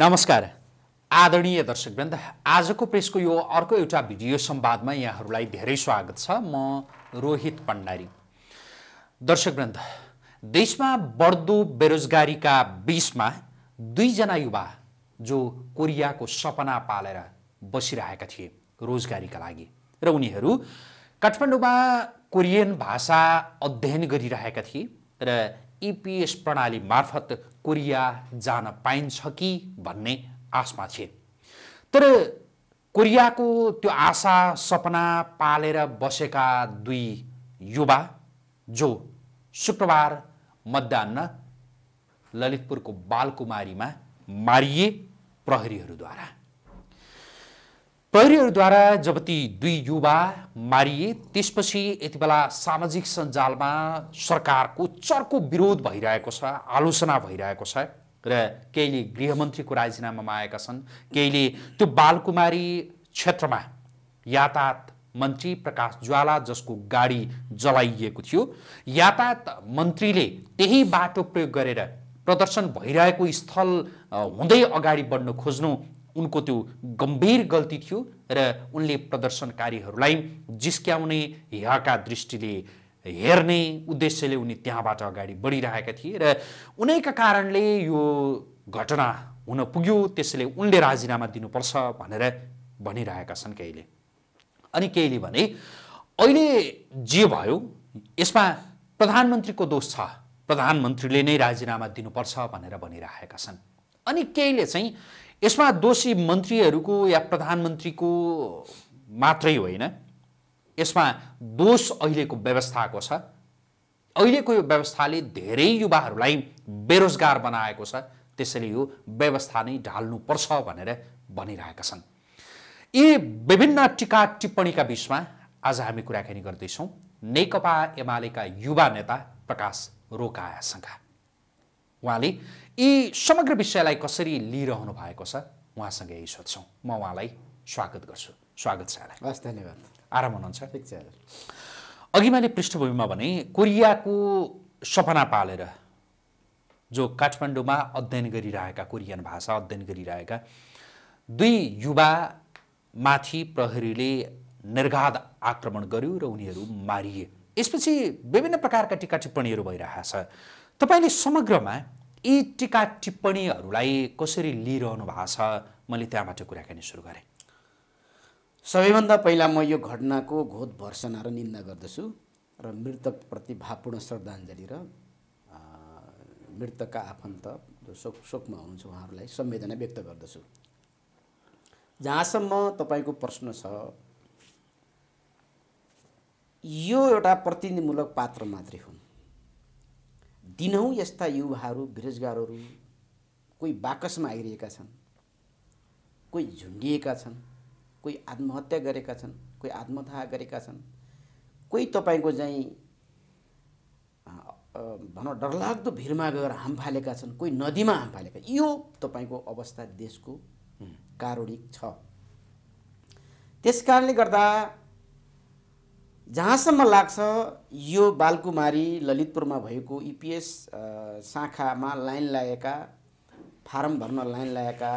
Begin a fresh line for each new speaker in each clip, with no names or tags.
नमस्कार आदरणीय दर्शकवृन्द आजको प्रेसको यो अर्को एउटा भिडियो संवादमा यहाँहरूलाई धेरै स्वागत छ म रोहित पण्डारी दर्शकवृन्द देशमा बढ्दो बेरोजगारीका बिचमा दुईजना युवा जो कोरियाको सपना पालेर बसिरहेका थिए रोजगारीका लागि र उनीहरू काठमाडौँमा कोरियन भाषा अध्ययन गरिरहेका थिए र इपिएस e प्रणाली मार्फत कोरिया जान पाइन्छ कि भन्ने आशमा थिए तर कोरियाको त्यो आशा सपना पालेर बसेका दुई युवा जो शुक्रबार मध्यान्न ललितपुरको बालकुमारीमा मारिए प्रहरीहरूद्वारा प्रहरीहरूद्वारा जब ती दुई युवा मारिए त्यसपछि यति बेला सामाजिक सञ्जालमा सरकारको चर्को विरोध भइरहेको छ आलोचना भइरहेको छ र केहीले गृहमन्त्रीको राजीनामामा आएका छन् केहीले त्यो बालकुमारी क्षेत्रमा यातायात मन्त्री प्रकाश ज्वाला जसको गाडी जलाइएको थियो यातायात मन्त्रीले त्यही बाटो प्रयोग गरेर प्रदर्शन भइरहेको स्थल हुँदै अगाडि बढ्न खोज्नु उनको त्यो गम्भीर गल्ती थियो र उनले प्रदर्शनकारीहरूलाई जिस्क्याउने यहाँका दृष्टिले हेर्ने उद्देश्यले उनी त्यहाँबाट अगाडि बढिरहेका थिए र उनैका कारणले यो घटना हुन पुग्यो त्यसैले उनले राजीनामा दिनुपर्छ भनेर भनिरहेका छन् केहीले अनि केहीले भने अहिले जे भयो यसमा प्रधानमन्त्रीको दोष छ प्रधानमन्त्रीले नै राजीनामा दिनुपर्छ भनेर भनिरहेका छन् अनि केहीले चाहिँ यसमा दोषी मन्त्रीहरूको या प्रधानमन्त्रीको मात्रै होइन यसमा दोष अहिलेको व्यवस्थाको छ अहिलेको यो व्यवस्थाले धेरै युवाहरूलाई बेरोजगार बनाएको छ त्यसैले यो व्यवस्था नै ढाल्नुपर्छ भनेर भनिरहेका छन् यी विभिन्न टिका टिप्पणीका बिचमा आज हामी कुराकानी गर्दैछौँ नेकपा एमालेका युवा नेता प्रकाश रोकायासँग उहाँले यी समग्र विषयलाई कसरी लिइरहनु भएको छ उहाँसँग यही सोध्छौँ म उहाँलाई स्वागत गर्छु स्वागत छ हस् धन्यवाद आराम हुनुहुन्छ ठिक छ अघि मैले पृष्ठभूमिमा भने कोरियाको सपना पालेर जो काठमाडौँमा अध्ययन गरिरहेका कोरियन भाषा अध्ययन गरिरहेका दुई युवा माथि प्रहरीले निर्घाध आक्रमण गर्यो र उनीहरू मारिए यसपछि विभिन्न प्रकारका टिका टिप्पणीहरू भइरहेछ तपाईँले समग्रमा यी टिका टिप्पणीहरूलाई कसरी लिइरहनु भएको छ मैले त्यहाँबाट कुराकानी सुरु गरेँ सबैभन्दा पहिला
म यो घटनाको घोत भर्सना र निन्दा गर्दछु र मृतकप्रति भावपूर्ण श्रद्धाञ्जली र मृतकका आफन्त जो शोक शोकमा हुनुहुन्छ उहाँहरूलाई संवेदना व्यक्त गर्दछु जहाँसम्म तपाईँको प्रश्न छ यो एउटा प्रतिनिधिमूलक पात्र मात्रै हुन् दिनहुँ यस्ता युवाहरू बेरोजगारहरू कोही बाकसमा आइरहेका छन् कोही झुन्डिएका छन् कोही आत्महत्या गरेका छन् कोही आत्महत्या गरेका छन् कोही तपाईँको चाहिँ भनौँ डरलाग्दो भिरमा गएर हाम फालेका छन् कोही नदीमा हाम फालेका यो तपाईँको अवस्था देशको कारुणिक छ त्यस कारणले गर्दा जहाँसम्म लाग्छ यो बालकुमारी ललितपुरमा भएको इपिएस शाखामा लाइन लागेका फारम भर्न लाइन लागेका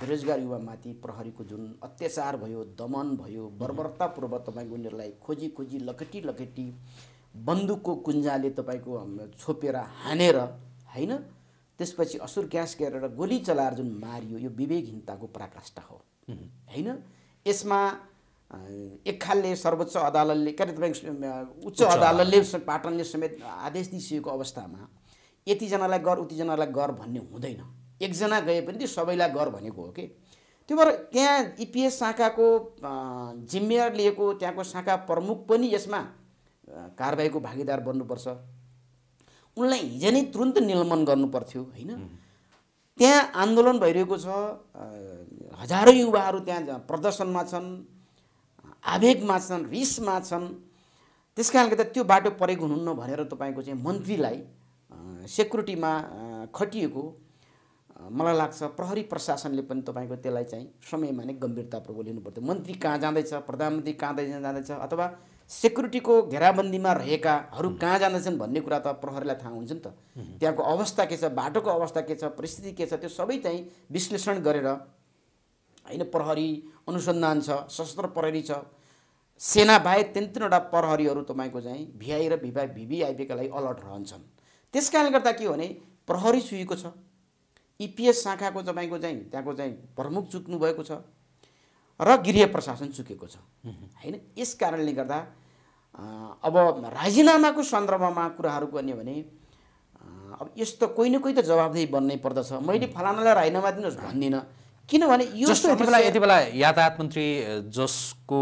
बेरोजगार युवामाथि प्रहरीको जुन अत्याचार भयो दमन भयो बर्बरतापूर्वक तपाईँको उनीहरूलाई खोजी खोजी लकेटी लकेटी बन्दुकको कुन्जाले तपाईँको छोपेर हानेर होइन त्यसपछि असुर ग्यास गरेर गोली चलाएर जुन मारियो यो विवेकहीनताको पराकाष्ठा हो होइन यसमा एक खालले सर्वोच्च अदालतले के अरे तपाईँको उच्च अदालतले पाटनले समेत आदेश दिइसकेको अवस्थामा यतिजनालाई गर उतिजनालाई गर भन्ने हुँदैन एकजना गए पनि त्यो सबैलाई गर भनेको हो कि त्यो भएर त्यहाँ इपिएस शाखाको जिम्मेवार लिएको त्यहाँको शाखा प्रमुख पनि यसमा कारवाहीको भागीदार बन्नुपर्छ उनलाई हिजो नै तुरन्त निलम्बन गर्नुपर्थ्यो होइन त्यहाँ आन्दोलन भइरहेको छ हजारौँ युवाहरू त्यहाँ प्रदर्शनमा छन् आवेगमा छन् रिसमा छन् त्यस कारणले गर्दा त्यो बाटो परेको हुनुहुन्न भनेर तपाईँको चाहिँ मन्त्रीलाई सेक्युरिटीमा खटिएको मलाई लाग्छ प्रहरी प्रशासनले पनि तपाईँको त्यसलाई चाहिँ समयमा नै गम्भीरतापूर्वक लिनु पर्थ्यो मन्त्री कहाँ जाँदैछ प्रधानमन्त्री कहाँ जाँदैछ अथवा सेक्युरिटीको घेराबन्दीमा रहेकाहरू कहाँ जाँदैछन् भन्ने कुरा त प्रहरीलाई थाहा हुन्छ नि त त्यहाँको अवस्था के छ बाटोको अवस्था के छ परिस्थिति के छ त्यो सबै चाहिँ विश्लेषण गरेर होइन प्रहरी अनुसन्धान छ सशस्त्र प्रहरी छ सेना बाहेक तिन तिनवटा प्रहरीहरू तपाईँको चाहिँ भिआई र भिभा भिभिआइपीका लागि अलर्ट रहन्छन् त्यस कारणले गर्दा के हो भने प्रहरी चुहिएको छ इपिएस शाखाको तपाईँको चाहिँ त्यहाँको चाहिँ प्रमुख चुक्नु भएको छ र गृह प्रशासन चुकेको छ होइन यस कारणले गर्दा अब राजीनामाको सन्दर्भमा कुराहरू गर्ने भने अब यस्तो कोही न कोही त जवाबदेही बन्नै पर्दछ मैले फलानालाई राजीनामा दिनुहोस् भन्दिनँ किनभने यो जस्तो यति
बेला यातायात मन्त्री जसको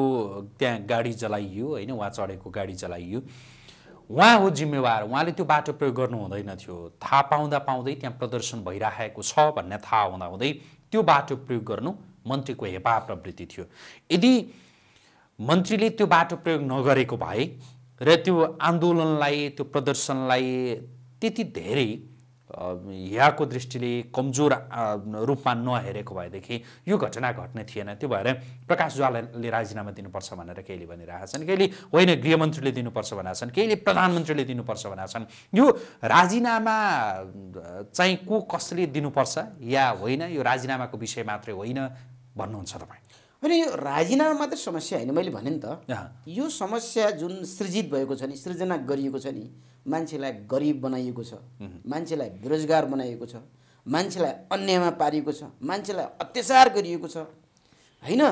त्यहाँ गाडी जलाइयो होइन उहाँ चढेको गाडी जलाइयो उहाँ हो जिम्मेवार उहाँले त्यो बाटो प्रयोग गर्नु हुँदैन थियो थाहा पाउँदा पाउँदै त्यहाँ प्रदर्शन भइराखेको छ भन्ने थाहा हुँदा हुँदै त्यो बाटो प्रयोग गर्नु मन्त्रीको हेपा प्रवृत्ति थियो यदि मन्त्रीले त्यो बाटो प्रयोग नगरेको भए र त्यो आन्दोलनलाई त्यो प्रदर्शनलाई त्यति धेरै यहाँको दृष्टिले कमजोर रूपमा नहेरेको भएदेखि यो घटना घट्ने थिएन त्यो भएर प्रकाश ज्वालाले राजीनामा दिनुपर्छ भनेर केहीले भनिरहेका छन् केहीले होइन गृहमन्त्रीले दिनुपर्छ भनेका छन् केहीले प्रधानमन्त्रीले दिनुपर्छ भनेका छन् यो राजीनामा चाहिँ को कसले दिनुपर्छ या होइन यो राजीनामाको विषय मात्रै होइन भन्नुहुन्छ तपाईँ
होइन यो राजीनामा मात्रै समस्या होइन मैले भने नि त यो समस्या जुन सृजित भएको छ नि सृजना गरिएको छ नि मान्छेलाई गरिब बनाइएको छ मान्छेलाई बेरोजगार बनाइएको छ मान्छेलाई अन्यायमा पारिएको छ मान्छेलाई अत्याचार गरिएको छ होइन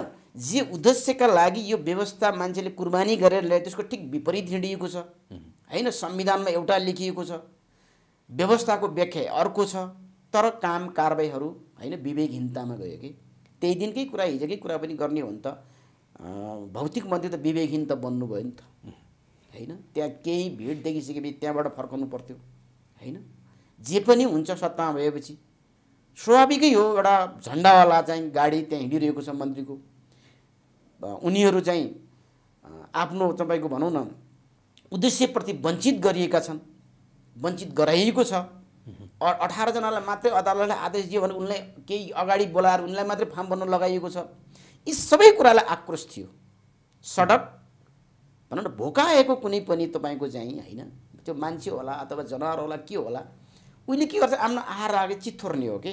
जे उद्देश्यका लागि यो व्यवस्था मान्छेले कुर्बानी गरेर ल्यायो त्यसको ठिक विपरीत हिँडिएको छ होइन संविधानमा एउटा लेखिएको छ व्यवस्थाको व्याख्या अर्को छ तर काम कारवाहीहरू होइन विवेकहीनतामा गयो कि त्यही दिनकै कुरा हिजोकै कुरा पनि गर्ने हो नि त भौतिक मध्ये त विवेकहीन त बन्नुभयो नि त होइन त्यहाँ केही भिड देखिसकेपछि त्यहाँबाट फर्काउनु पर्थ्यो होइन जे पनि हुन्छ सत्तामा भएपछि स्वाभाविकै हो एउटा झन्डावाला चाहिँ गाडी त्यहाँ हिँडिरहेको छ मन्त्रीको उनीहरू चाहिँ आफ्नो तपाईँको भनौँ न उद्देश्यप्रति वञ्चित गरिएका छन् वञ्चित गराइएको छ अठारजनालाई मात्रै अदालतले आदेश दियो भने उनलाई केही अगाडि बोलाएर उनलाई मात्रै फार्म भर्न लगाइएको छ यी सबै कुरालाई आक्रोश थियो सडक भनौँ न भोकाएको कुनै पनि तपाईँको चाहिँ होइन त्यो मान्छे होला अथवा जनावर होला के होला उहिले के गर्छ आफ्नो आहार आगे चित्थोर्ने हो कि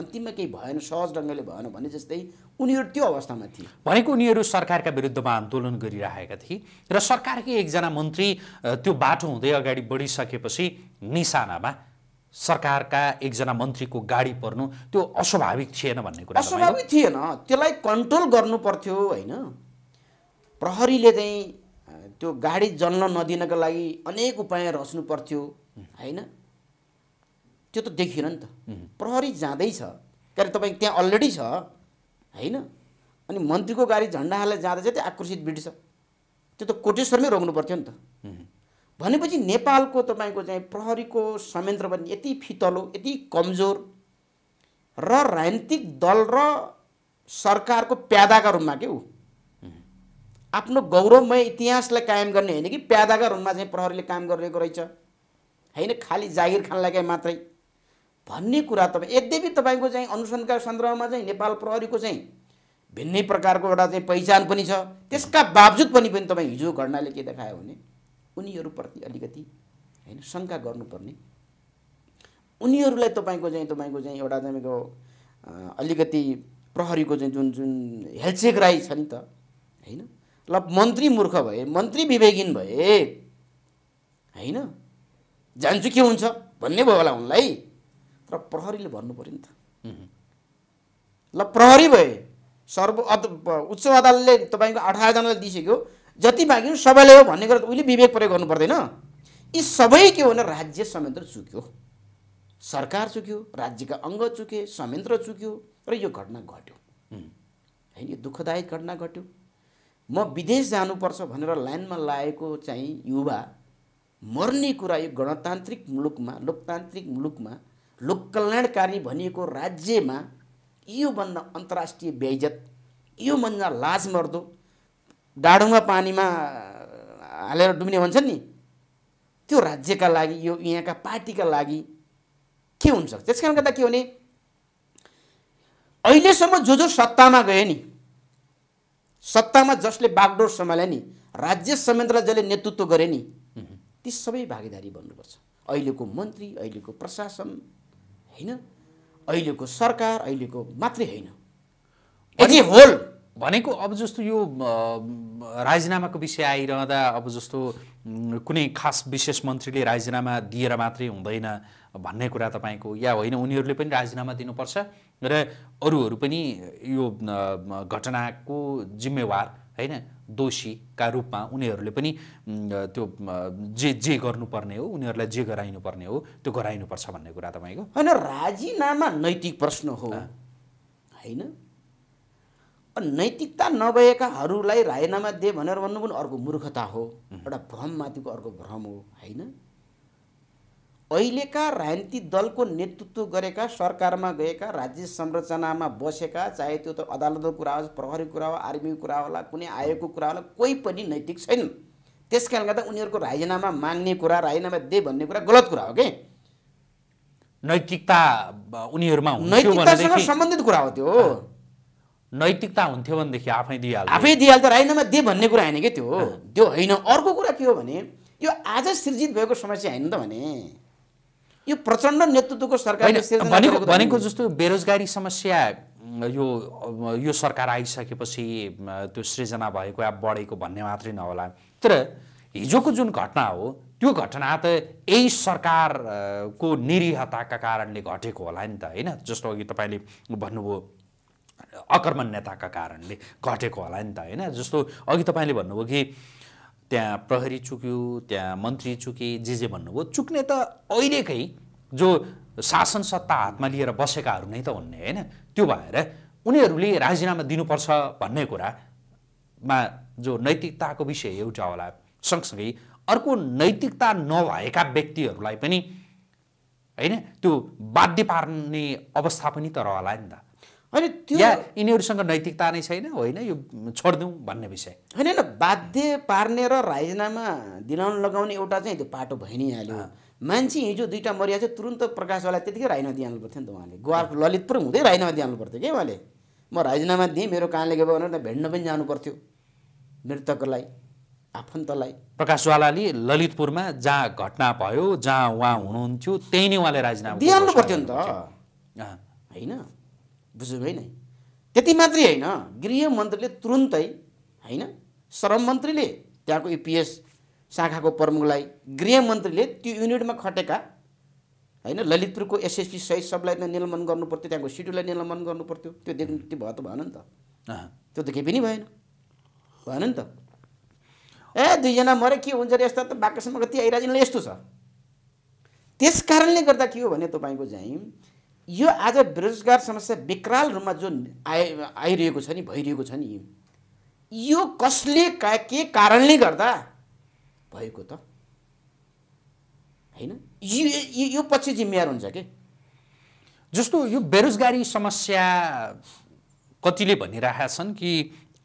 अन्तिममा केही भएन सहज ढङ्गले भएन भने जस्तै उनीहरू त्यो अवस्थामा थिए
भनेको उनीहरू सरकारका विरुद्धमा आन्दोलन गरिरहेका थिए र सरकारकै एकजना मन्त्री त्यो बाटो हुँदै अगाडि बढिसकेपछि निशानामा सरकारका एकजना मन्त्रीको गाडी पर्नु त्यो अस्वाभाविक थिएन भन्ने कुरा अस्वाभाविक
थिएन त्यसलाई कन्ट्रोल गर्नु पर्थ्यो होइन प्रहरीले चाहिँ त्यो गाडी जल्न नदिनको लागि अनेक उपाय रच्नु पर्थ्यो होइन त्यो त देखिएन नि त प्रहरी जाँदैछ तर तपाईँ त्यहाँ अलरेडी छ होइन अनि मन्त्रीको गाडी झन्डा हालेर चाहिँ त्यो आकर्षित बिर्छ त्यो त कोटेश्वरमै रोक्नु पर्थ्यो नि त भनेपछि नेपालको तपाईँको चाहिँ प्रहरीको संयन्त्र पनि यति फितलो यति कमजोर र राजनीतिक दल र सरकारको प्यादाका रूपमा के ऊ आफ्नो गौरवमय इतिहासलाई कायम गर्ने होइन कि प्यादाका रूपमा चाहिँ प्रहरीले काम गरिरहेको रहेछ होइन खालि जागिर खानलाई मात्रै भन्ने कुरा तपाईँ यद्यपि तपाईँको चाहिँ अनुसन्धानका सन्दर्भमा चाहिँ नेपाल प्रहरीको चाहिँ भिन्नै प्रकारको एउटा चाहिँ पहिचान पनि छ त्यसका बावजुद पनि पनि तपाईँ हिजो घटनाले के देखायो भने उनीहरूप्रति अलिकति होइन शङ्का गर्नुपर्ने उनीहरूलाई तपाईँको चाहिँ तपाईँको चाहिँ एउटा तपाईँको अलिकति प्रहरीको चाहिँ जुन जुन हेलचेक राई छ नि त होइन ल मन्त्री मूर्ख भए मन्त्री विवेकिन भए होइन जान्छु के हुन्छ भन्ने भयो होला उनलाई तर प्रहरीले भन्नु पऱ्यो नि त ल प्रहरी भए सर्व उच्च अदालतले तपाईँको अठारजनालाई दिइसक्यो जति बाँकी सबैले हो भन्ने कुरा त उहिले विवेक प्रयोग गर्नु पर्दैन यी सबै के हो भने राज्य संयन्त्र चुक्यो सरकार चुक्यो राज्यका अङ्ग चुके संयन्त्र चुक्यो र यो घटना घट्यो होइन यो दुःखदायक घटना घट्यो म विदेश जानुपर्छ भनेर लाइनमा लागेको चाहिँ युवा मर्ने कुरा यो गणतान्त्रिक मुलुकमा लोकतान्त्रिक मुलुकमा लोक कल्याणकारी भनिएको राज्यमा योभन्दा अन्तर्राष्ट्रिय बेइजत योभन्दा मर्दो डाडुङ्गा पानीमा हालेर डुब्ने भन्छन् नि त्यो राज्यका लागि यो यहाँका पार्टीका लागि के हुन्छ त्यस कारण गर्दा के भने अहिलेसम्म जो जो सत्तामा गए नि सत्तामा जसले बागडोर सम्हाले नि राज्य संयन्त्रलाई जसले नेतृत्व गरे नि ती सबै भागीदारी बन्नुपर्छ अहिलेको मन्त्री अहिलेको प्रशासन होइन अहिलेको सरकार अहिलेको मात्रै होइन
एज होल भनेको अब जस्तो यो राजीनामाको विषय आइरहँदा अब जस्तो कुनै खास विशेष मन्त्रीले राजीनामा दिएर मात्रै हुँदैन भन्ने कुरा तपाईँको या होइन उनीहरूले पनि राजीनामा दिनुपर्छ र अरूहरू पनि यो घटनाको जिम्मेवार होइन दोषीका रूपमा उनीहरूले पनि त्यो जे जे गर्नुपर्ने हो उनीहरूलाई जे गराइनुपर्ने हो त्यो गराइनुपर्छ भन्ने कुरा तपाईँको होइन राजीनामा नैतिक प्रश्न हो
होइन नैतिकता नभएकाहरूलाई राजीनामा दिए भनेर भन्नु पनि अर्को मूर्खता हो एउटा भ्रममाथिको अर्को भ्रम हो होइन अहिलेका राजनीतिक दलको नेतृत्व गरेका सरकारमा गएका राज्य संरचनामा बसेका चाहे त्यो त अदालतको कुरा होस् प्रहरीको कुरा हो आर्मीको कुरा होला कुनै आयोगको कुरा होला कोही पनि नैतिक छैनन् त्यस कारणले गर्दा उनीहरूको राजीनामा माग्ने कुरा राजीनामा दे भन्ने कुरा गलत कुरा हो
कि नैतिकता उनीहरूमा नैतिकतासँग
सम्बन्धित कुरा हो
त्यो नैतिकता हुन्थ्यो भनेदेखि आफै दिइहाल्छ आफै
दिइहाल्छ राजीनामा दिए भन्ने कुरा होइन कि त्यो त्यो होइन अर्को कुरा के हो भने यो आज सृजित भएको समस्या होइन त भने यो प्रचण्ड नेतृत्वको सरकारले भनेको
भनेको जस्तो बेरोजगारी समस्या यो यो सरकार आइसकेपछि त्यो सृजना भएको या बढेको भन्ने मात्रै नहोला तर हिजोको जुन घटना हो त्यो घटना त यही सरकारको निरीहताका कारणले घटेको होला नि त होइन जस्तो अघि तपाईँले भन्नुभयो अकर्मण्यताका कारणले घटेको होला नि त होइन जस्तो अघि तपाईँले भन्नुभयो कि त्यहाँ प्रहरी चुक्यो त्यहाँ मन्त्री चुके जे जे भन्नुभयो चुक्ने त अहिलेकै जो शासन सत्ता हातमा लिएर बसेकाहरू नै त हुने होइन त्यो भएर उनीहरूले राजीनामा दिनुपर्छ भन्ने कुरामा जो नैतिकताको विषय एउटा होला सँगसँगै अर्को नैतिकता नभएका व्यक्तिहरूलाई पनि होइन त्यो बाध्य पार्ने अवस्था पनि त रहला नि त होइन त्यो यिनीहरूसँग नैतिकता नै छैन होइन यो छोडिदिउँ भन्ने विषय होइन होइन
बाध्य पार्ने र राजीनामा दिलाउन लगाउने एउटा चाहिँ त्यो पाटो भइ नै हाल्यो मान्छे हिजो दुइटा मरिया चाहिँ तुरन्त प्रकाशवाला त्यतिकै राजीनामा दिइहाल्नु पर्थ्यो नि त उहाँले गोवाको ललितपुर हुँदै राजीनामा दिइहाल्नु पर्थ्यो क्या उहाँले म राजीनामा दिएँ मेरो कानले गयो भनेर भेट्न पनि जानु पर्थ्यो मृतकलाई आफन्तलाई
प्रकाशवालाले ललितपुरमा जहाँ घटना भयो जहाँ उहाँ हुनुहुन्थ्यो त्यही नै उहाँले राजीनामा दिइहाल्नु पर्थ्यो
नि त होइन बुझ्नुभयो नै त्यति मात्रै होइन गृहमन्त्रीले तुरुन्तै होइन श्रम मन्त्रीले त्यहाँको इपिएस शाखाको प्रमुखलाई गृहमन्त्रीले त्यो युनिटमा खटेका होइन ललितपुरको एसएसपी सहित सबलाई त निलम्बन गर्नु पर्थ्यो त्यहाँको सिड्युललाई निलम्बन गर्नु पर्थ्यो त्यो देख्नु त्यो भयो त भएन नि त त्यो त केही पनि भएन भएन नि त ए दुईजना मरे के हुन्छ अरे यस्ता त बाक्यसम्म कति आइराजिनले यस्तो छ त्यस कारणले गर्दा के हो भने तपाईँको चाहिँ यो आज बेरोजगार समस्या विकराल रूपमा जुन आइ आइरहेको छ नि भइरहेको छ नि यो कसले का के कारणले गर्दा भएको त होइन
यो यो पछि जिम्मेवार हुन्छ कि जस्तो यो बेरोजगारी समस्या कतिले भनिरहेका छन् कि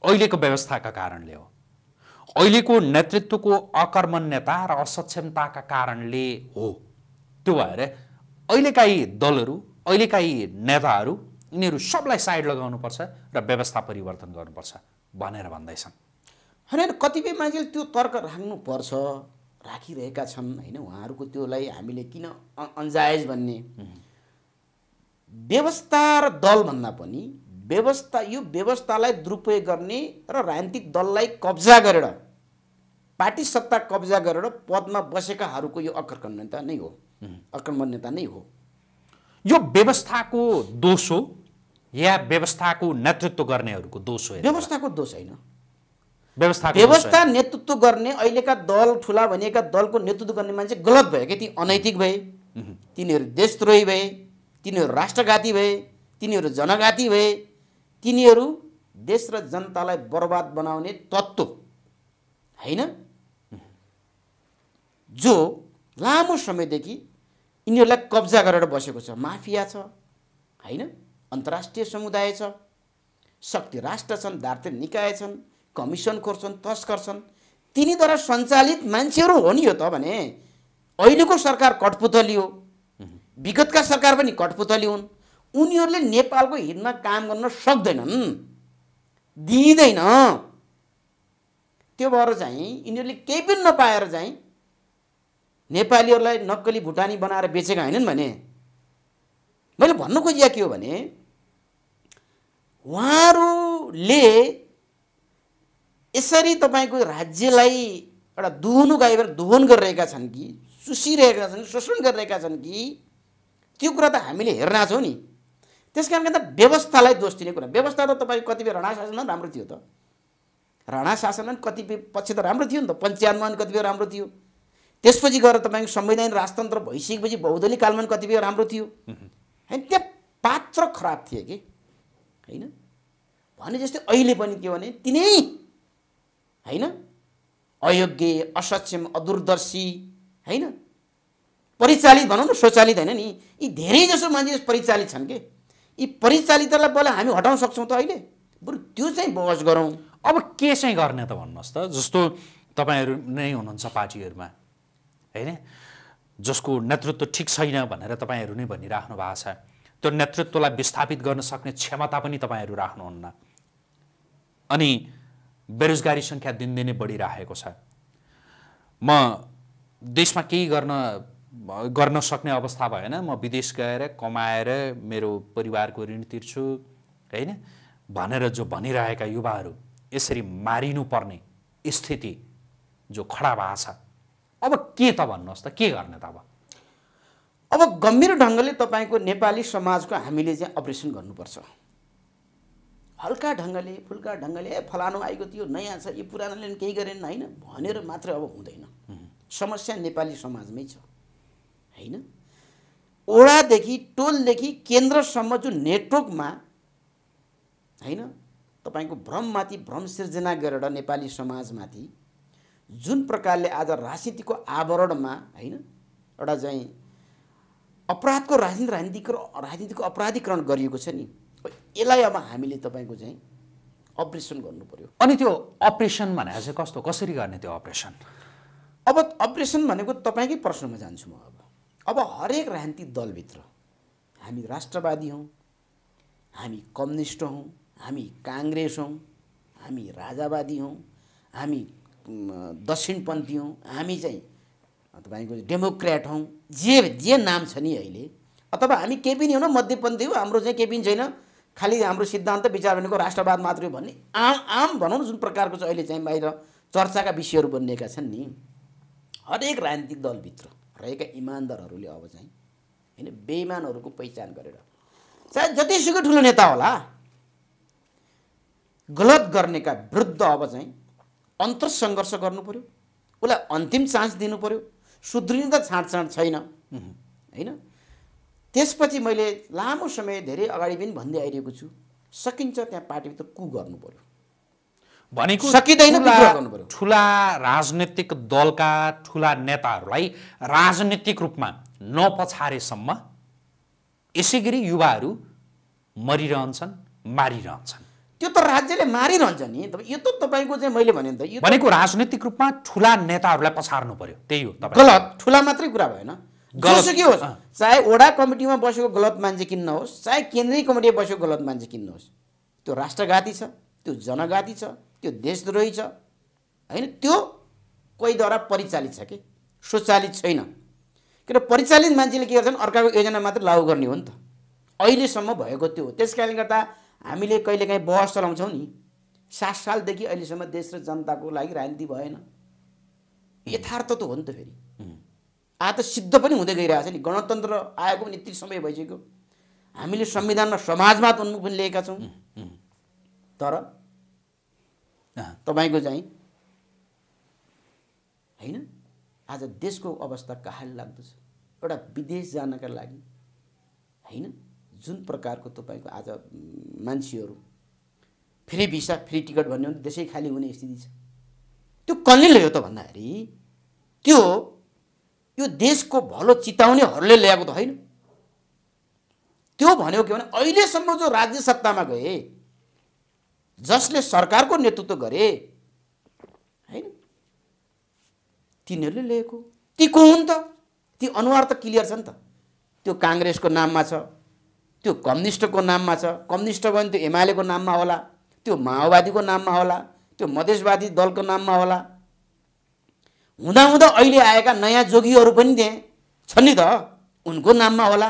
अहिलेको व्यवस्थाका कारणले हो अहिलेको नेतृत्वको अकर्मण्यता र असक्षमताका कारणले हो त्यो भएर अहिलेका दलहरू अहिलेका यी नेताहरू यिनीहरू सबलाई साइड लगाउनुपर्छ र व्यवस्था परिवर्तन गर्नुपर्छ भनेर भन्दैछन्
होइन कतिपय मान्छेले त्यो तर्क राख्नुपर्छ राखिरहेका छन् होइन उहाँहरूको त्योलाई हामीले किन अन्जायज भन्ने व्यवस्था र दलभन्दा पनि व्यवस्था यो व्यवस्थालाई दुरुपयोग गर्ने र राजनीतिक दललाई कब्जा गरेर पार्टी सत्ता कब्जा गरेर पदमा बसेकाहरूको यो अकर्कण्यता नै हो अकर्मण्यता नै हो
यो व्यवस्थाको दोष हो या व्यवस्थाको नेतृत्व गर्नेहरूको दोष हो
व्यवस्थाको दोष
होइन व्यवस्था व्यवस्था
नेतृत्व गर्ने अहिलेका दल ठुला भनिएका दलको नेतृत्व गर्ने मान्छे गलत भयो कि ती अनैतिक भए तिनीहरू देशद्रोही भए तिनीहरू राष्ट्रघाती भए तिनीहरू जनघाती भए तिनीहरू देश र जनतालाई बर्बाद बनाउने तत्त्व होइन जो लामो समयदेखि यिनीहरूलाई कब्जा गरेर बसेको छ माफिया छ होइन अन्तर्राष्ट्रिय समुदाय छ शक्ति राष्ट्र छन् दार्तिक निकाय छन् कमिसन खोर्छन् तस्कर छन् तिनीद्वारा सञ्चालित मान्छेहरू हो नि यो त भने अहिलेको सरकार कठपुतली हो विगतका सरकार पनि कठपुतली हुन् उनीहरूले नेपालको हितमा काम गर्न सक्दैनन् दिँदैन त्यो भएर चाहिँ यिनीहरूले केही पनि नपाएर चाहिँ नेपालीहरूलाई नक्कली भुटानी बनाएर बेचेका होइनन् भने मैले भन्नु खोजिया के हो भने उहाँहरूले यसरी तपाईँको राज्यलाई एउटा दुहुनु गाईबाट दोहन गरिरहेका छन् कि चुसिरहेका छन् शोषण गरिरहेका छन् कि त्यो कुरा त हामीले हेर्न छौँ नि त्यस कारण त व्यवस्थालाई दोष दिने कुरा व्यवस्था त तपाईँको कतिपय राणा शासन राम्रो थियो त राणा शासन कतिपय पक्ष त राम्रो थियो नि त पञ्चायतमा पनि कतिपय राम्रो थियो त्यसपछि गएर तपाईँको संवैधानिक राजतन्त्र भइसकेपछि बहुदलीय कालमा पनि कतिपय राम्रो थियो होइन त्यहाँ पात्र खराब थिए कि होइन भने जस्तै अहिले पनि के भने तिनै होइन अयोग्य असक्षम अदूरदर्शी होइन परिचालित भनौँ न स्वचालित होइन नि यी धेरै जसो मान्छे परिचालित छन् कि यी परिचालितलाई बोला हामी
हटाउन सक्छौँ त अहिले बरु त्यो चाहिँ बहस गरौँ अब के चाहिँ गर्ने त भन्नुहोस् त जस्तो तपाईँहरू नै हुनुहुन्छ पार्टीहरूमा होइन जसको नेतृत्व ठिक छैन भनेर तपाईँहरू नै भनिराख्नु भएको छ त्यो नेतृत्वलाई विस्थापित गर्न सक्ने क्षमता पनि तपाईँहरू राख्नुहुन्न अनि बेरोजगारी सङ्ख्या दिनदिनै बढिरहेको छ म देशमा केही गर्न गर्न सक्ने अवस्था भएन म विदेश गएर कमाएर मेरो परिवारको ऋण तिर्छु होइन भनेर जो भनिरहेका युवाहरू यसरी मारिनुपर्ने स्थिति जो खडा भएको छ अब के त भन्नुहोस् त के गर्ने त
अब अब गम्भीर ढङ्गले तपाईँको नेपाली समाजको हामीले चाहिँ अपरेसन गर्नुपर्छ हल्का ढङ्गले फुल्का ढङ्गले ए फलानु आएको थियो नयाँ छ यो पुरानोले केही गरेन होइन भनेर मात्र अब हुँदैन समस्या नेपाली समाजमै छ होइन ओडादेखि टोलदेखि केन्द्रसम्म जुन नेटवर्कमा होइन तपाईँको भ्रममाथि भ्रम सिर्जना गरेर नेपाली समाजमाथि जुन प्रकारले आज राजनीतिको आवरणमा होइन एउटा चाहिँ अपराधको राजनीति राजनीतिको राजनीतिको अपराधीकरण गरिएको छ नि यसलाई अब हामीले तपाईँको चाहिँ अपरेसन गर्नु पऱ्यो अनि त्यो अपरेसन भनेर चाहिँ कस्तो कसरी गर्ने त्यो अपरेसन अब अपरेसन भनेको तपाईँकै प्रश्नमा जान्छु म अब अब हरेक राजनीतिक दलभित्र हामी राष्ट्रवादी हौँ हामी कम्युनिस्ट हौँ हामी काङ्ग्रेस हौँ हामी राजावादी हौँ हामी दक्षिणपन्थी हौँ हामी चाहिँ तपाईँको डेमोक्रेट हौँ जे जे नाम छ नि अहिले अथवा हामी केही पनि होइन मध्यपन्थी हो हाम्रो चाहिँ केही पनि छैन खालि हाम्रो सिद्धान्त विचार भनेको राष्ट्रवाद मात्रै हो भन्ने आम आम भनौँ न जुन प्रकारको चाहिँ अहिले चाहिँ बाहिर चर्चाका विषयहरू बनिएका छन् नि हरेक राजनीतिक दलभित्र रहेका इमान्दारहरूले अब चाहिँ होइन बेइमानहरूको पहिचान गरेर चाहे जतिसुकै ठुलो नेता होला गलत गर्नेका विरुद्ध अब चाहिँ अन्तसङ्घर्ष गर्नु पऱ्यो उसलाई अन्तिम चान्स दिनु पऱ्यो त छाँडछाँड छैन होइन त्यसपछि मैले लामो समय धेरै अगाडि पनि भन्दै आइरहेको छु सकिन्छ त्यहाँ पार्टीभित्र कु गर्नु पऱ्यो
भनेको सकिँदैन ठुला राजनैतिक दलका ठुला नेताहरूलाई राजनैतिक रूपमा नपछारेसम्म यसै गरी युवाहरू मरिरहन्छन् मारिरहन्छन् त्यो
त राज्यले मारिरहन्छ नि यो त तपाईँको चाहिँ मैले भने त यो भनेको
राजनैतिक रूपमा ठुला नेताहरूलाई पछार्नु पर्यो त्यही हो गलत
ठुला मात्रै कुरा भएन
के होस्
चाहे वडा कमिटीमा बसेको गलत मान्छे किन्न होस् चाहे केन्द्रीय कमिटीमा बसेको गलत मान्छे किन्न होस् त्यो राष्ट्रघाती छ त्यो जनघाती छ त्यो देशद्रोही छ होइन त्यो कोहीद्वारा परिचालित छ कि स्वचालित छैन किन परिचालित मान्छेले के गर्छन् अर्काको योजना मात्र लागू गर्ने हो नि त अहिलेसम्म भएको त्यो हो त्यस कारणले गर्दा हामीले कहिलेकाहीँ बहस चलाउँछौँ नि सात सालदेखि अहिलेसम्म देश र जनताको लागि राजनीति भएन यथार्थ त हो नि त फेरि आ त सिद्ध पनि हुँदै गइरहेछ नि गणतन्त्र आएको पनि यति समय भइसक्यो हामीले संविधान संविधानमा त उन्मुख पनि लिएका छौँ तर तपाईँको चाहिँ होइन आज देशको अवस्था कहाँ लाग्दछ एउटा विदेश जानका लागि होइन जुन प्रकारको तपाईँको आज मान्छेहरू फ्री भिसा फ्री टिकट भन्यो भने देशै खाली हुने स्थिति छ त्यो कसले ल्यायो त भन्दाखेरि त्यो यो देशको भलो चिताउनेहरूले ल्याएको त होइन त्यो भन्यो के भने अहिलेसम्म जो राज्य सत्तामा गए जसले सरकारको नेतृत्व गरे होइन तिनीहरूले ल्याएको ती को हुन् त ती अनुहार त क्लियर छ नि त त्यो काङ्ग्रेसको नाममा छ त्यो कम्युनिस्टको नाममा छ कम्युनिस्ट भयो भने त्यो एमालेको नाममा होला त्यो माओवादीको नाममा होला त्यो मधेसवादी दलको नाममा होला हुँदाहुँदा अहिले आएका नयाँ जोगीहरू पनि थिए छन् नि त उनको नाममा होला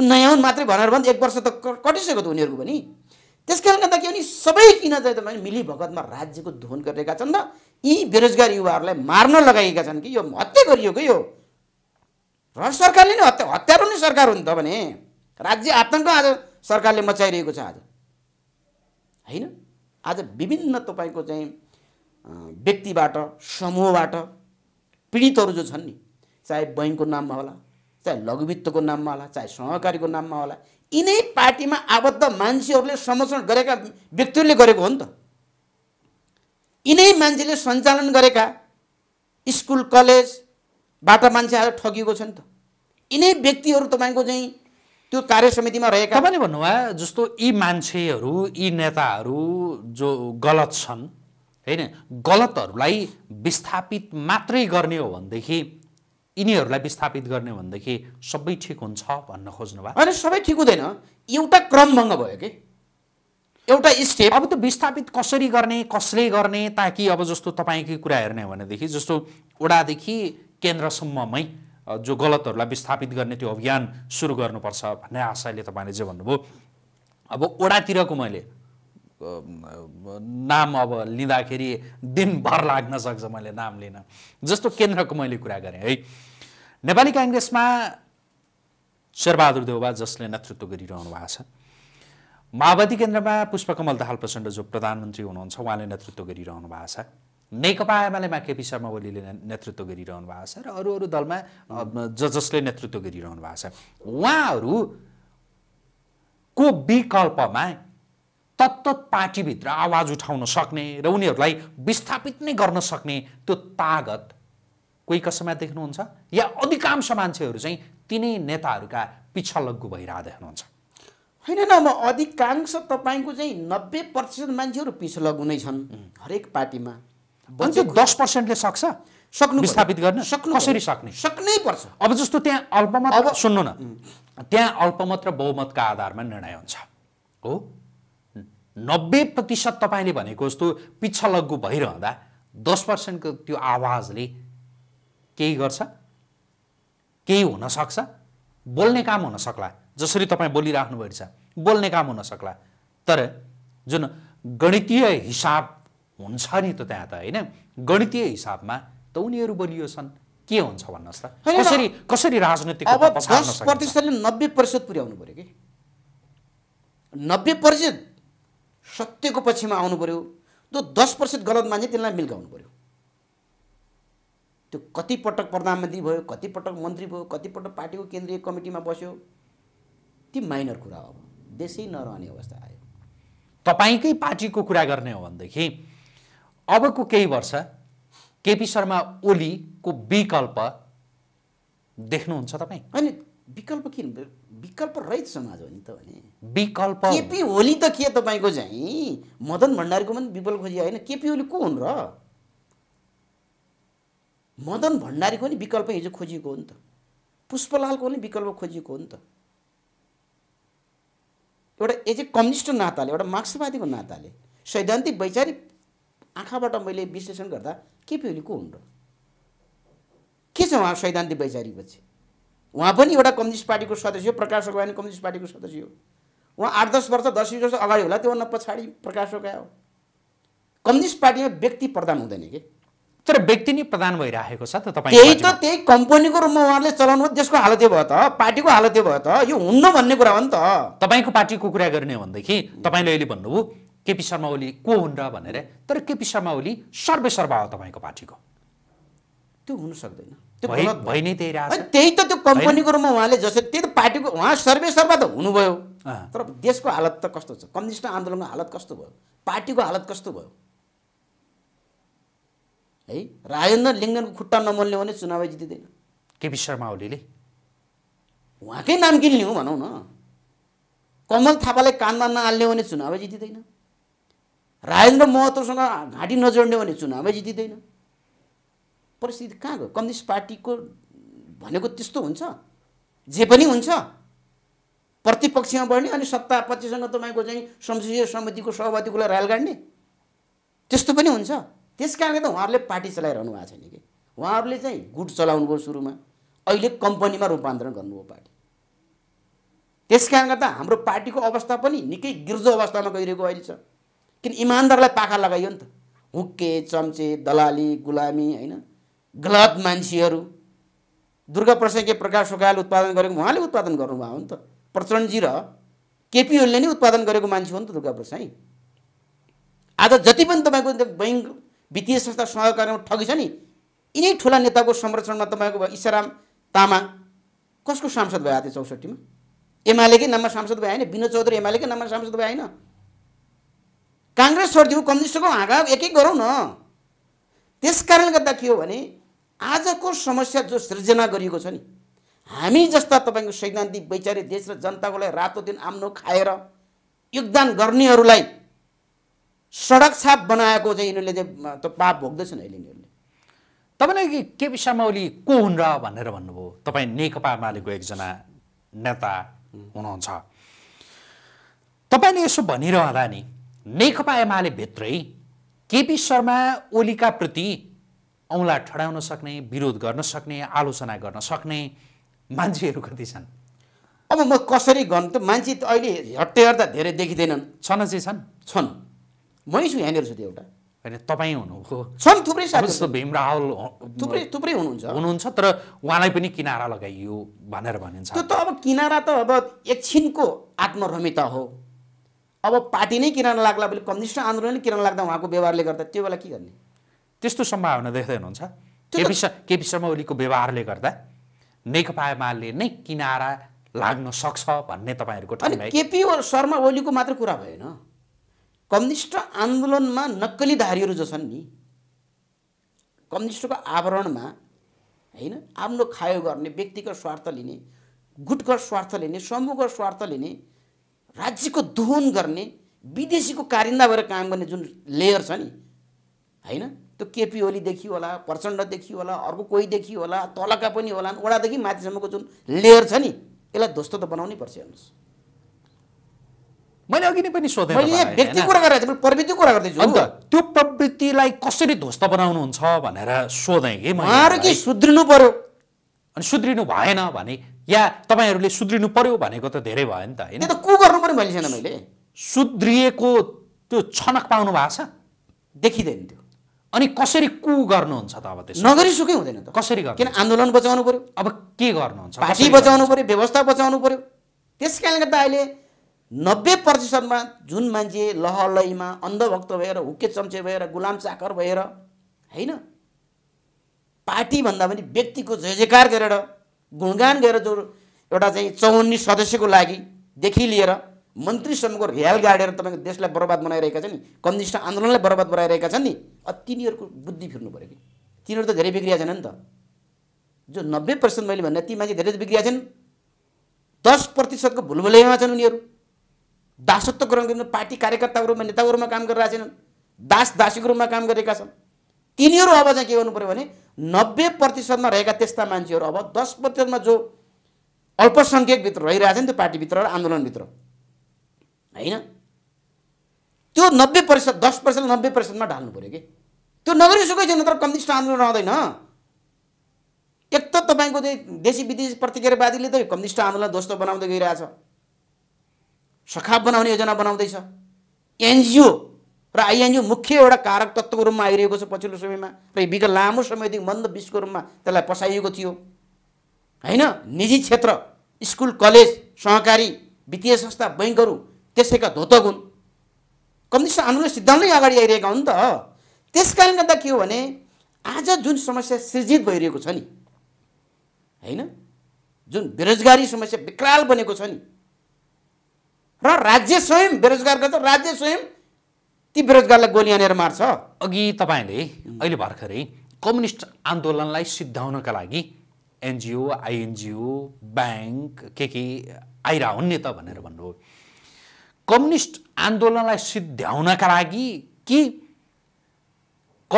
उन नयाँ हुन् मात्रै भनेर भन्दा एक वर्ष त कटिसक्यो त उनीहरूको पनि त्यस कारणले गर्दा के सबै किन चाहिँ मिली भगतमा राज्यको ध्वन गरिरहेका छन् र यी बेरोजगार युवाहरूलाई मार्न लगाइएका छन् कि यो हत्या गरियो कि यो र सरकारले नै हत्या हत्यारो नै सरकार हुन् त भने राज्य आतङ्क आज सरकारले मचाइरहेको छ आज होइन आज विभिन्न तपाईँको चाहिँ व्यक्तिबाट समूहबाट पीडितहरू जो छन् नि चाहे बैङ्कको नाममा होला चाहे लघुवित्तको नाममा होला चाहे सहकारीको नाममा होला यिनै पार्टीमा आबद्ध मान्छेहरूले समर्थन गरेका व्यक्तिहरूले गरेको हो नि त यिनै मान्छेले सञ्चालन गरेका स्कुल कलेज बाट मान्छे आएर ठगिएको छ नि त यिनै व्यक्तिहरू तपाईँको चाहिँ त्यो कार्य समितिमा रहेका तपाईँले
भन्नुभयो जस्तो यी मान्छेहरू यी नेताहरू जो गलत छन् होइन गलतहरूलाई विस्थापित मात्रै गर्ने हो भनेदेखि यिनीहरूलाई विस्थापित गर्ने हो भनेदेखि सबै ठिक हुन्छ भन्न खोज्नु भयो अनि सबै ठिक हुँदैन एउटा क्रमभङ्ग भयो कि एउटा स्टेप अब त्यो विस्थापित कसरी गर्ने कसले गर्ने ताकि अब जस्तो तपाईँकै कुरा हेर्ने हो भनेदेखि जस्तो ओडादेखि केन्द्रसम्ममै जो गलतहरूलाई विस्थापित गर्ने त्यो अभियान सुरु गर्नुपर्छ भन्ने आशयले तपाईँले जे भन्नुभयो अब ओडातिरको मैले नाम अब लिँदाखेरि दिनभर लाग्न सक्छ मैले नाम लिन जस्तो केन्द्रको मैले कुरा गरेँ है नेपाली काङ्ग्रेसमा शेरबहादुर देउवा जसले नेतृत्व गरिरहनु भएको छ माओवादी केन्द्रमा पुष्पकमल दाहाल प्रचण्ड जो प्रधानमन्त्री हुनुहुन्छ उहाँले नेतृत्व गरिरहनु भएको छ नेकपा एमालेमा केपी शर्मा ओलीले नेतृत्व गरिरहनु भएको छ र अरू अरू दलमा ज जसले नेतृत्व गरिरहनु भएको छ को विकल्पमा तत्त पार्टीभित्र आवाज उठाउन सक्ने र उनीहरूलाई विस्थापित नै गर्न सक्ने त्यो तागत कोही कसैमा देख्नुहुन्छ या अधिकांश मान्छेहरू चाहिँ तिनै नेताहरूका पिछलग्गु भइरहेको देख्नुहुन्छ
होइन न म अधिकांश तपाईँको चाहिँ नब्बे प्रतिशत मान्छेहरू पिछलग्गु नै छन् हरेक पार्टीमा
अन्त दस पर्सेन्टले सक्छ सक्नु विस्थापित गर्न सक्नु कसरी सक्ने सक्नै पर्छ अब जस्तो त्यहाँ अल्पमत अब सुन्नु न त्यहाँ अल्पमत र बहुमतका आधारमा निर्णय हुन्छ हो नब्बे प्रतिशत तपाईँले भनेको जस्तो पिच्छलग्गु भइरहँदा दस पर्सेन्टको त्यो आवाजले केही गर्छ केही हुनसक्छ बोल्ने काम हुनसक्ला जसरी तपाईँ बोलिराख्नु छ बोल्ने काम हुनसक्ला तर जुन गणितीय हिसाब हुन्छ नि त त्यहाँ त होइन गणितीय हिसाबमा त उनीहरू बलियो छन् के हुन्छ भन्नुहोस् त कसरी कसरी राजनैतिक अब दस प्रतिशतले
नब्बे प्रतिशत पुर्याउनु पऱ्यो कि नब्बे प्रतिशत सत्यको पक्षमा आउनु पऱ्यो त्यो दस प्रतिशत गलत मान्छे त्यसलाई मिल्काउनु पऱ्यो त्यो कतिपटक प्रधानमन्त्री भयो कतिपटक मन्त्री भयो कतिपटक पार्टीको केन्द्रीय कमिटीमा बस्यो ती माइनर कुरा हो देशै नरहने
अवस्था आयो तपाईँकै पार्टीको कुरा गर्ने हो भनेदेखि अबको केही वर्ष केपी शर्मा ओलीको विकल्प देख्नुहुन्छ तपाईँ अनि विकल्प किन विकल्प रहित समाज हो नि त भने विकल्प केपी
ओली त के तपाईँको चाहिँ मदन भण्डारीको पनि विकल्प खोजी होइन केपी ओली को हुन् र मदन भण्डारीको नि विकल्प हिजो खोजिएको हो नि त पुष्पलालको नि विकल्प खोजिएको हो नि त एउटा एज ए कम्युनिस्ट नाताले एउटा मार्क्सवादीको नाताले सैद्धान्तिक वैचारिक आँखाबाट मैले विश्लेषण गर्दा केपी ओली को हुन् र के छ उहाँ सैद्धान्तिक वैचारिक उहाँ पनि एउटा कम्युनिस्ट पार्टीको सदस्य हो प्रकाश पनि कम्युनिस्ट पार्टीको सदस्य हो उहाँ आठ दस वर्ष दस बिस वर्ष अगाडि होला त्योभन्दा पछाडि प्रकाश अगायो हो कम्युनिस्ट पार्टीमा व्यक्ति प्रधान
हुँदैन कि तर व्यक्ति नै प्रधान भइरहेको छ त तपाईँ त्यही त
त्यही कम्पनीको रूपमा उहाँले चलाउनु देशको त्यसको हालतै भयो त पार्टीको हालतै भयो त यो हुन्न भन्ने कुरा हो
नि त तपाईँको पार्टीको कुरा गर्ने हो भनेदेखि तपाईँले अहिले भन्नुभयो केपी शर्मा ओली को हुन् र भनेर तर केपी शर्मा ओली सर्वेसर्वा हो तपाईँको पार्टीको त्यो हुन सक्दैन त्यो भइ नै त्यही त्यही त
त्यो कम्पनीको रूपमा उहाँले जसरी त्यही त पार्टीको उहाँ सर्वेसर्वा त हुनुभयो तर देशको हालत त कस्तो छ कम्युनिस्ट आन्दोलनको हालत कस्तो भयो पार्टीको हालत कस्तो भयो है राजेन्द्र लिङ्गनको खुट्टा नमल्ने भने चुनावै जितिँदैन
केपी शर्मा ओलीले
उहाँकै नाम किन्ने हो भनौँ न कमल थापालाई कानमा नहाल्ने भने चुनावै जितिँदैन राजेन्द्र महतोसँग घाँटी नजोड्ने भने चुनावै जितिँदैन परिस्थिति कहाँ गयो कम्युनिस्ट पार्टीको भनेको त्यस्तो हुन्छ जे पनि हुन्छ प्रतिपक्षमा बढ्ने अनि सत्ता पक्षसँग तपाईँको चाहिँ संसदीय समितिको लागि रायल गाड्ने त्यस्तो पनि हुन्छ त्यस कारणले त उहाँहरूले पार्टी चलाइरहनु भएको छैन कि उहाँहरूले चाहिँ गुट चलाउनुभयो सुरुमा अहिले कम्पनीमा रूपान्तरण गर्नुभयो पार्टी त्यस कारण गर्दा हाम्रो पार्टीको अवस्था पनि निकै गिर्जो अवस्थामा गइरहेको अहिले छ किन इमान्दारलाई पाखा लगाइयो नि त हुक्के चम्चे दलाली गुलामी होइन गलत मान्छेहरू दुर्गा प्रसाद के प्रकाश सुकाले उत्पादन गरेको उहाँले उत्पादन गर्नुभयो हो नि त प्रचण्डजी र केपी ओलीले नै उत्पादन गरेको मान्छे हो नि त दुर्गा प्रसाई आज जति पनि तपाईँको बैङ्क वित्तीय संस्था सहकारीमा ठगी छ नि यिनै ठुला नेताको संरक्षणमा तपाईँको इसाराम तामा कसको सांसद भयो आज चौसठीमा एमालेकै नाममा सांसद भयो होइन विनोद चौधरी एमालेकै नाममा सांसद भयो होइन काङ्ग्रेस छोडिदिउँ कम्युनिस्टको हाँगा एकै गरौँ न त्यस कारणले गर्दा के हो भने आजको समस्या जो सृजना गरिएको छ नि हामी जस्ता तपाईँको सैद्धान्तिक वैचारिक देश र जनताको लागि रातो दिन आम्नो खाएर योगदान गर्नेहरूलाई सडक छाप बनाएको चाहिँ यिनीहरूले चाहिँ त पाप भोग्दैछन् अहिले यिनीहरूले तपाईँलाई के विषयमा ओली
को हुन् र भनेर भन्नुभयो तपाईँ नेकपा मालेको एकजना नेता हुनुहुन्छ तपाईँले यसो भनिरहँदा नि नेकपा एमाले भित्रै केपी शर्मा ओलीका प्रति औँला ठडाउन सक्ने विरोध गर्न सक्ने आलोचना गर्न सक्ने मान्छेहरू कति छन् अब म कसरी गर्नु त मान्छे त अहिले हट्टे हेर्दा धेरै देखिँदैनन् छन् अझै छन् छन् मै छु यहाँनिर छु त्यो एउटा होइन तपाईँ हुनुभयो छन् थुप्रै साथी भीम भीमरावल थुप्रै थुप्रै हुनुहुन्छ हुनुहुन्छ तर उहाँलाई पनि किनारा लगाइयो भनेर भनिन्छ त्यो त अब किनारा त अब एकछिनको आत्मरमिता हो
अब पार्टी नै किन नलाग्ला भोलि कम्युनिस्ट आन्दोलनले किन लाग्दा उहाँको व्यवहारले गर्दा त्यो बेला के गर्ने
त्यस्तो सम्भावना देख्दै हुनुहुन्छ केपी केपी शर्मा ओलीको व्यवहारले गर्दा नेकपा एमाले नै किनारा लाग्न सक्छ भन्ने तपाईँहरूको ठाउँमा
केपी शर्मा ओलीको मात्र कुरा भएन कम्युनिस्ट आन्दोलनमा नक्कली धारीहरू जो छन् नि कम्युनिस्टको आवरणमा होइन आफ्नो खायो गर्ने व्यक्तिगत स्वार्थ लिने गुटगत स्वार्थ लिने समूहगत स्वार्थ लिने राज्यको दोहन गर्ने विदेशीको कारिन्दा भएर काम गर्ने जुन लेयर छ नि होइन त्यो केपी ओली होला प्रचण्डदेखि होला अर्को कोहीदेखि होला तलका पनि होला ओडादेखि माथिसम्मको जुन लेयर छ नि यसलाई ध्वस्त त बनाउनै पर्छ हेर्नुहोस् मैले अघि
नै पनि सोधेँ मैले व्यक्ति कुरा
गरेको प्रवृत्ति कुरा गर्दैछु अन्त
त्यो प्रवृत्तिलाई कसरी ध्वस्त बनाउनुहुन्छ भनेर सोधेँ कि उहाँहरू के सुध्रिनु पर्यो अनि सुध्रिनु भएन भने या तपाईँहरूले सुध्रिनु पर्यो भनेको त धेरै भयो नि त होइन त को गर्नु पर्यो मैले छैन मैले सुध्रिएको त्यो छनक पाउनु भएको छ देखिँदैन त्यो अनि कसरी कु गर्नुहुन्छ त अब त्यो नगरी सुकै हुँदैन त कसरी गर्नु किन आन्दोलन बचाउनु पर्यो अब के गर्नुहुन्छ पार्टी बचाउनु
पर्यो व्यवस्था बचाउनु पर्यो त्यस कारणले गर्दा अहिले नब्बे प्रतिशतमा जुन मान्छे लहलैमा अन्धभक्त भएर हुक्के चम्चे भएर गुलाम चाकर भएर होइन पार्टीभन्दा पनि व्यक्तिको जय जयकार गरेर गुणगान गरेर जो एउटा चाहिँ चौवन्नी सदस्यको लागिदेखि लिएर मन्त्रीसम्मको ह्याल गाडेर तपाईँको देशलाई बर्बाद बनाइरहेका छन् नि कम्युनिस्ट आन्दोलनलाई बर्बाद बनाइरहेका छन् नि अब तिनीहरूको बुद्धि फिर्नु पऱ्यो कि तिनीहरू त धेरै बिग्रिया छैनन् नि त जो नब्बे पर्सेन्ट मैले भन्दा ती मान्छे धेरै बिग्रिया छन् दस प्रतिशतको भुलभुलैमा छन् उनीहरू दासत्व ग्रहण गर्नु पार्टी कार्यकर्ताहरूमा नेताहरूमा काम गरिरहेका छैनन् दास दासीको रूपमा काम गरेका छन् तिनीहरू अब चाहिँ के गर्नु पऱ्यो भने नब्बे प्रतिशतमा रहेका त्यस्ता मान्छेहरू अब दस प्रतिशतमा जो अल्पसङ्ख्यकभित्र रहिरहेछ नि त्यो पार्टीभित्र र आन्दोलनभित्र होइन त्यो नब्बे प्रतिशत दस प्रतिशत नब्बे प्रतिशतमा ढाल्नु पऱ्यो कि त्यो नगरी सुकै छैन तर कम्युनिस्ट आन्दोलन रहँदैन एक त तपाईँको चाहिँ देशी विदेशी प्रतिक्रियावादीले त कम्युनिस्ट आन्दोलन दोस्त बनाउँदै गइरहेछ सखाप बनाउने योजना बनाउँदैछ एनजिओ र आइएनयु मुख्य एउटा कारक तत्त्वको रूपमा आइरहेको छ पछिल्लो समयमा र विगत लामो समयदेखि मन्द विषको रूपमा त्यसलाई पसाइएको थियो होइन निजी क्षेत्र स्कुल कलेज सहकारी वित्तीय संस्था बैङ्कहरू त्यसैका धोतक हुन् कम्युनिस्ट आन्दोलन सिद्धान्तै अगाडि आइरहेका हुन् त त्यस कारण गर्दा के हो भने आज जुन समस्या सृजित भइरहेको छ नि होइन जुन बेरोजगारी समस्या विकराल बनेको छ नि र राज्य स्वयं
बेरोजगार गर्दा राज्य स्वयं ती बेरोजगारलाई गोली हानेर मार्छ अघि तपाईँले अहिले भर्खरै कम्युनिस्ट आन्दोलनलाई सिद्धाउनका लागि एनजिओ आइएनजिओ ब्याङ्क के के आइरहन् नि त भनेर भन्नुभयो कम्युनिस्ट आन्दोलनलाई सिद्ध्याउनका लागि कि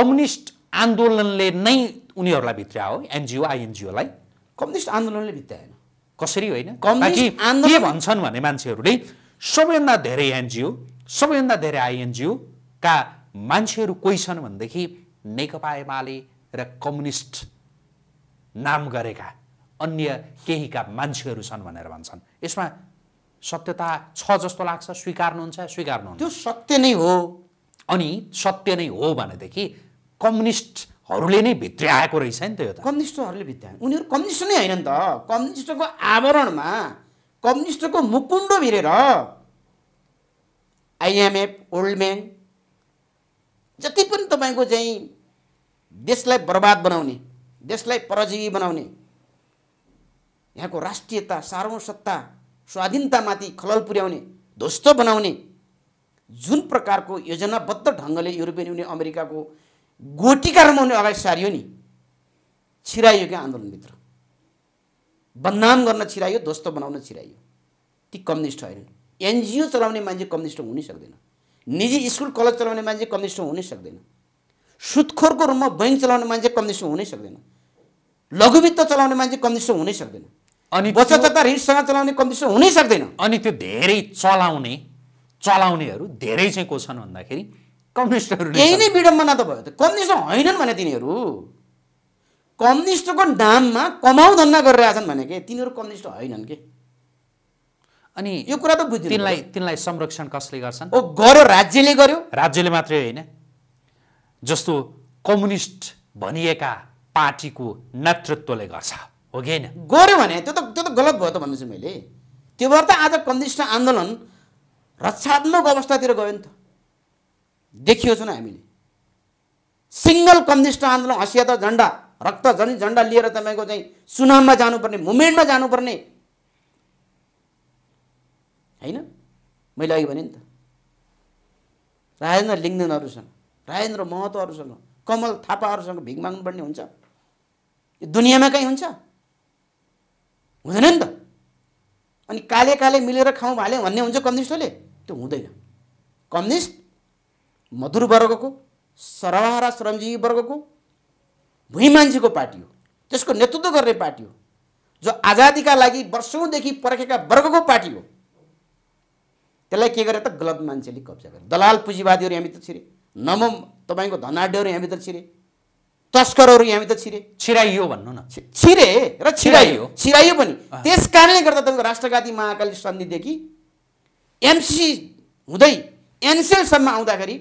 कम्युनिस्ट आन्दोलनले नै उनीहरूलाई भित्र हो एनजिओ आइएनजिओलाई कम्युनिस्ट आन्दोलनले भित्राएन कसरी होइन के भन्छन् भने मान्छेहरूले सबैभन्दा धेरै एनजिओ सबैभन्दा धेरै आइएनजिओका मान्छेहरू कोही छन् भनेदेखि नेकपा एमाले र कम्युनिस्ट नाम गरेका अन्य केहीका मान्छेहरू छन् भनेर भन्छन् यसमा सत्यता छ जस्तो लाग्छ स्वीकार्नुहुन्छ स्वीकार्नुहुन्छ त्यो सत्य नै हो अनि सत्य नै हो भनेदेखि कम्युनिस्टहरूले नै भित्र आएको रहेछ नि त यो त कम्युनिस्टहरूले भित्र
आएको उनीहरू कम्युनिस्ट नै होइन नि त कम्युनिस्टको आवरणमा कम्युनिस्टको मुकुण्डो भिरेर आइएमएफ वर्ल्ड ब्याङ्क जति पनि तपाईँको चाहिँ देशलाई बर्बाद बनाउने देशलाई परजीवी बनाउने यहाँको राष्ट्रियता सार्वसत्ता स्वाधीनतामाथि खलल पुर्याउने ध्वस्त बनाउने जुन प्रकारको योजनाबद्ध ढङ्गले युरोपियन युनियन अमेरिकाको गोटीका रमाउने अगाडि सारियो नि छिराइयो क्या आन्दोलनभित्र बदनाम गर्न छिराइयो ध्वस्त बनाउन छिराइयो ती कम्युनिस्ट होइनन् एनजिओ चलाउने मान्छे कम्युनिस्ट हुनै सक्दैन निजी स्कुल कलेज चलाउने मान्छे कम्युनिस्ट हुनै सक्दैन सुत्खोरको रूपमा बैङ्क चलाउने मान्छे कम्युनिस्ट हुनै सक्दैन लघुवित्त चलाउने मान्छे कम्युनिस्ट हुनै सक्दैन
अनि बचत बचतका ऋणसँग चलाउने कम्युनिस्ट हुनै सक्दैन अनि त्यो धेरै चलाउने चलाउनेहरू धेरै चाहिँ को छन् भन्दाखेरि कम्युनिस्टहरू यही
नै विडम्बना त भयो त कम्युनिस्ट होइनन् भने तिनीहरू कम्युनिस्टको नाममा कमाउ धन्दा गरिरहेछन् भने के तिनीहरू कम्युनिस्ट होइनन् कि अनि यो कुरा त बुझ्यो तिनलाई
तिनलाई संरक्षण कसले गर्छन् ओ गर्यो राज्यले गर्यो राज्यले मात्रै होइन जस्तो कम्युनिस्ट भनिएका पार्टीको नेतृत्वले गर्छ हो कि होइन
गर्यो भने त्यो त त्यो त गलत भयो त भन्दैछु मैले त्यो भएर त आज कम्युनिस्ट आन्दोलन रक्षात्मक अवस्थातिर गयो नि त देखियो छौँ हामीले सिङ्गल कम्युनिस्ट आन्दोलन हँसिया त झन्डा रक्त झन् झन्डा लिएर तपाईँको चाहिँ सुनाममा जानुपर्ने मुभमेन्टमा जानुपर्ने होइन मैले अघि भने नि त राजेन्द्र लिङ्गनहरूसँग राजेन्द्र महतोहरूसँग कमल थापाहरूसँग भिङ माग्नुपर्ने हुन्छ यो दुनियाँमा कहीँ हुन्छ हुँदैन नि त अनि काले काले मिलेर खाउँ भाले भन्ने हुन्छ कम्युनिस्टहरूले त्यो हुँदैन कम्युनिस्ट मधुर वर्गको सर्वहारा श्रमजीवी वर्गको भुइँ मान्छेको पार्टी हो त्यसको नेतृत्व गर्ने पार्टी हो जो आजादीका लागि वर्षौँदेखि पर्खेका वर्गको पार्टी हो त्यसलाई के गरे त गलत मान्छेले कब्जा गरे दलाल पुँजीवादीहरू यहाँभित्र छिरे नमो तपाईँको धनाड्यहरू यहाँभित्र छिरे तस्करहरू यहाँभित्र छिरे छिराइयो भन्नु न छिरे र छिराइयो छिराइयो पनि त्यस कारणले गर्दा तपाईँको राष्ट्रवादी महाकाली सन्धिदेखि एमसिसी हुँदै एनसेलसम्म आउँदाखेरि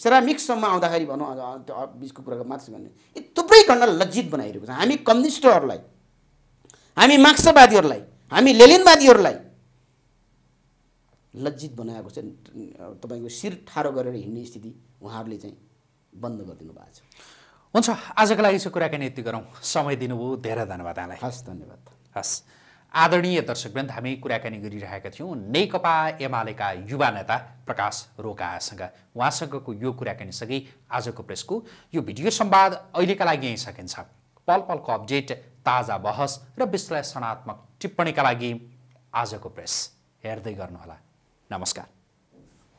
सेरामिक्ससम्म आउँदाखेरि भनौँ त्यो बिचको कुरा मात्र गर्ने यी थुप्रै खण्डलाई लज्जित बनाइरहेको छ हामी कम्युनिस्टहरूलाई हामी मार्क्सवादीहरूलाई हामी लेलिनवादीहरूलाई लज्जित बनाएको छ तपाईँको शिर ठाडो गरेर हिँड्ने स्थिति उहाँहरूले चाहिँ
बन्द गरिदिनु भएको छ हुन्छ आजको लागि चाहिँ कुराकानी यति गरौँ समय दिनुभयो धेरै धन्यवाद यहाँलाई हस् धन्यवाद हस् आदरणीय दर्शकवृन्द हामी कुराकानी गरिरहेका थियौँ नेकपा एमालेका युवा नेता प्रकाश रोकासँग उहाँसँगको यो कुराकानी कुराकानीसँगै आजको प्रेसको यो भिडियो सम्वाद अहिलेका लागि यहीँ सकिन्छ पल पलको अपडेट ताजा बहस र विश्लेषणात्मक टिप्पणीका लागि आजको प्रेस हेर्दै गर्नुहोला नमस्कार